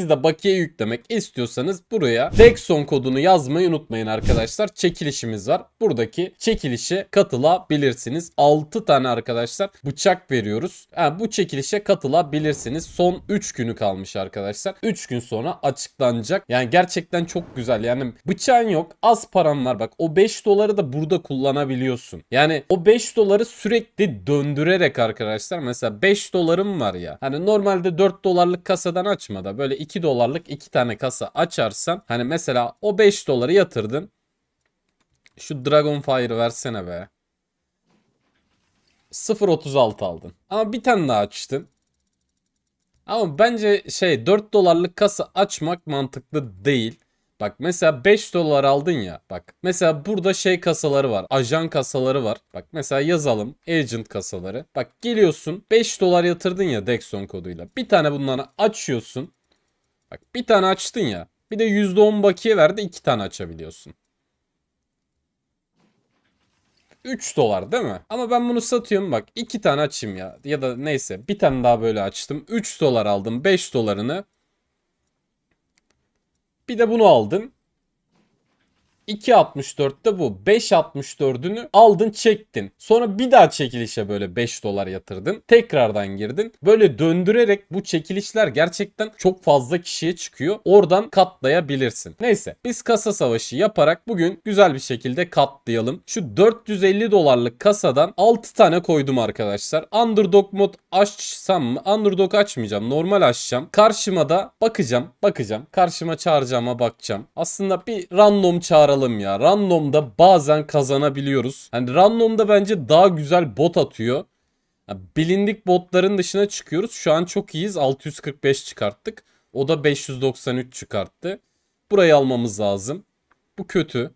siz de bakiye yüklemek istiyorsanız buraya Dexon kodunu yazmayı unutmayın arkadaşlar. Çekilişimiz var. Buradaki çekilişe katılabilirsiniz. 6 tane arkadaşlar bıçak veriyoruz. Yani bu çekilişe katılabilirsiniz. Son 3 günü kalmış arkadaşlar. 3 gün sonra açıklanacak. Yani gerçekten çok güzel. Yani bıçağın yok. Az paran var. Bak o 5 doları da burada kullanabiliyorsun. Yani o 5 doları sürekli döndürerek arkadaşlar. Mesela 5 dolarım var ya. Hani normalde 4 dolarlık kasadan açmada böyle böyle 2 dolarlık 2 tane kasa açarsan hani mesela o 5 doları yatırdın. Şu Dragon Fire versene be. 0.36 aldın. Ama bir tane daha açtın. Ama bence şey 4 dolarlık kasa açmak mantıklı değil. Bak mesela 5 dolar aldın ya. Bak mesela burada şey kasaları var. Ajan kasaları var. Bak mesela yazalım. Agent kasaları. Bak geliyorsun 5 dolar yatırdın ya Dexon koduyla. Bir tane bunları açıyorsun. Bak bir tane açtın ya. Bir de %10 bakiye verdi iki tane açabiliyorsun. 3 dolar değil mi? Ama ben bunu satıyorum bak iki tane açayım ya. Ya da neyse bir tane daha böyle açtım. 3 dolar aldım 5 dolarını. Bir de bunu aldım. 2.64'te bu 5.64'ünü aldın çektin. Sonra bir daha çekilişe böyle 5 dolar yatırdın. Tekrardan girdin. Böyle döndürerek bu çekilişler gerçekten çok fazla kişiye çıkıyor. Oradan katlayabilirsin. Neyse biz kasa savaşı yaparak bugün güzel bir şekilde katlayalım. Şu 450 dolarlık kasadan 6 tane koydum arkadaşlar. Underdog mod açsam mı? Underdog açmayacağım. Normal açacağım. Karşıma da bakacağım. Bakacağım. Karşıma çağıracağıma bakacağım. Aslında bir random çağıralım bakalım ya. Random'da bazen kazanabiliyoruz. Hani random'da bence daha güzel bot atıyor. Yani bilindik botların dışına çıkıyoruz. Şu an çok iyiyiz. 645 çıkarttık. O da 593 çıkarttı. Burayı almamız lazım. Bu kötü.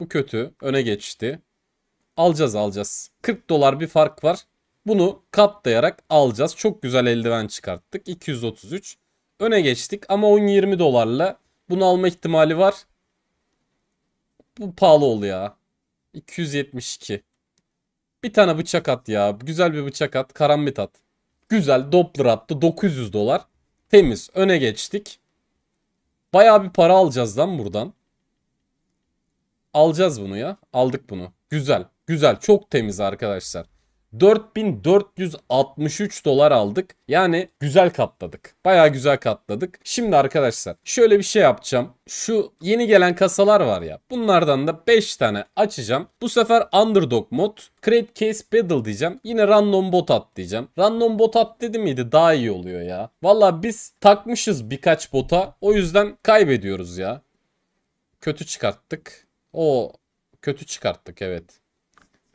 Bu kötü. Öne geçti. Alacağız alacağız. 40 dolar bir fark var. Bunu katlayarak alacağız. Çok güzel eldiven çıkarttık. 233. Öne geçtik ama 10-20 dolarla bunu alma ihtimali var bu pahalı oldu ya. 272. Bir tane bıçak at ya. Güzel bir bıçak at. Karambit at. Güzel Doppler attı. 900 dolar. Temiz. Öne geçtik. Baya bir para alacağız lan buradan. Alacağız bunu ya. Aldık bunu. Güzel. Güzel. Çok temiz arkadaşlar. 4463 dolar aldık. Yani güzel katladık. Baya güzel katladık. Şimdi arkadaşlar şöyle bir şey yapacağım. Şu yeni gelen kasalar var ya. Bunlardan da 5 tane açacağım. Bu sefer underdog mod. Create case battle diyeceğim. Yine random bot at diyeceğim. Random bot at dedi miydi daha iyi oluyor ya. Valla biz takmışız birkaç bota. O yüzden kaybediyoruz ya. Kötü çıkarttık. O kötü çıkarttık evet.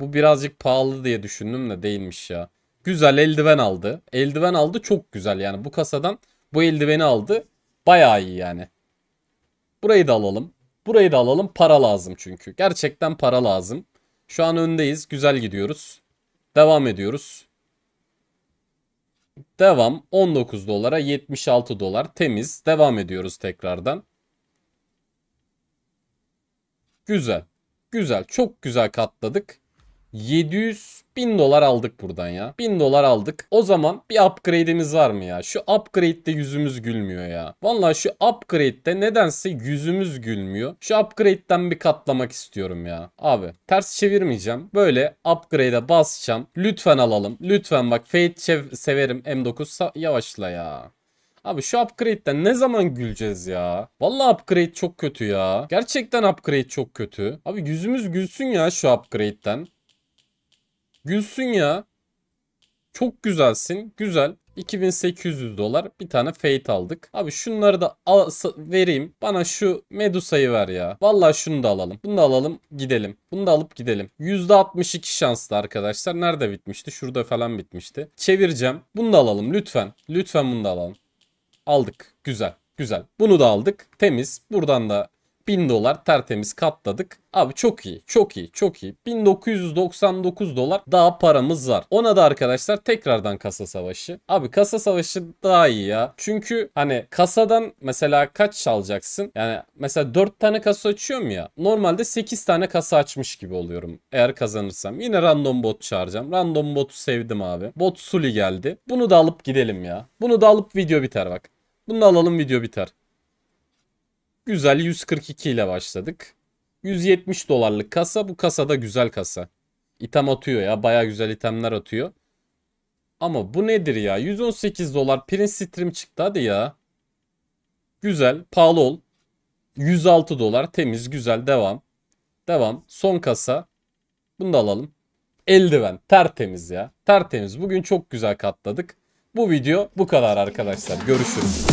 Bu birazcık pahalı diye düşündüm de değilmiş ya. Güzel eldiven aldı. Eldiven aldı çok güzel yani. Bu kasadan bu eldiveni aldı. Bayağı iyi yani. Burayı da alalım. Burayı da alalım. Para lazım çünkü. Gerçekten para lazım. Şu an öndeyiz. Güzel gidiyoruz. Devam ediyoruz. Devam. 19 dolara 76 dolar. Temiz. Devam ediyoruz tekrardan. Güzel. Güzel. Çok güzel katladık. 700 1000 dolar aldık buradan ya. 1000 dolar aldık. O zaman bir upgrade'imiz var mı ya? Şu upgrade'de yüzümüz gülmüyor ya. Vallahi şu upgrade'de nedense yüzümüz gülmüyor. Şu upgrade'den bir katlamak istiyorum ya. Abi ters çevirmeyeceğim. Böyle upgrade'e basacağım. Lütfen alalım. Lütfen bak Fate severim M9 yavaşla ya. Abi şu upgrade'den ne zaman güleceğiz ya? Vallahi upgrade çok kötü ya. Gerçekten upgrade çok kötü. Abi yüzümüz gülsün ya şu upgrade'den. Gülsün ya. Çok güzelsin. Güzel. 2800 dolar bir tane Fate aldık. Abi şunları da vereyim. Bana şu Medusa'yı ver ya. Vallahi şunu da alalım. Bunu da alalım gidelim. Bunu da alıp gidelim. %62 şanslı arkadaşlar. Nerede bitmişti? Şurada falan bitmişti. Çevireceğim. Bunu da alalım lütfen. Lütfen bunu da alalım. Aldık. Güzel. Güzel. Bunu da aldık. Temiz. Buradan da 1000 dolar tertemiz katladık. Abi çok iyi, çok iyi, çok iyi. 1999 dolar daha paramız var. Ona da arkadaşlar tekrardan kasa savaşı. Abi kasa savaşı daha iyi ya. Çünkü hani kasadan mesela kaç çalacaksın? Yani mesela 4 tane kasa açıyorum ya. Normalde 8 tane kasa açmış gibi oluyorum eğer kazanırsam. Yine random bot çağıracağım. Random botu sevdim abi. Bot Suli geldi. Bunu da alıp gidelim ya. Bunu da alıp video biter bak. Bunu da alalım video biter. Güzel 142 ile başladık. 170 dolarlık kasa. Bu kasa da güzel kasa. İtem atıyor ya. Baya güzel itemler atıyor. Ama bu nedir ya? 118 dolar Prince Stream çıktı hadi ya. Güzel. Pahalı ol. 106 dolar. Temiz. Güzel. Devam. Devam. Son kasa. Bunu da alalım. Eldiven. Tertemiz ya. Tertemiz. Bugün çok güzel katladık. Bu video bu kadar arkadaşlar. Görüşürüz.